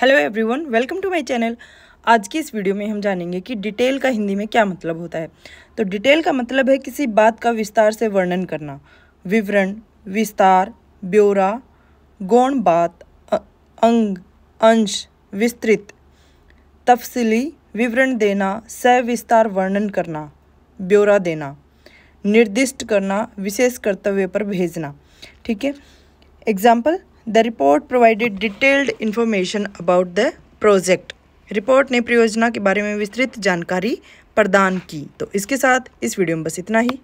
hello everyone welcome to my channel आज की इस वीडियो में हम जानेंगे कि डिटेल का हिंदी में क्या मतलब होता है तो डिटेल का मतलब है किसी बात का विस्तार से वर्णन करना विवरण विस्तार ब्यौरा गौण बात अंग अंश विस्तृत तफसली विवरण देना सविस्तार वर्णन करना ब्यौरा देना निर्दिष्ट करना विशेष कर्तव्य पर भेजना ठीक है example the report provided detailed information about the project report ने परियोजना के बारे में विस्तृत जानकारी प्रदान की तो इसके साथ इस वीडियो में बस इतना ही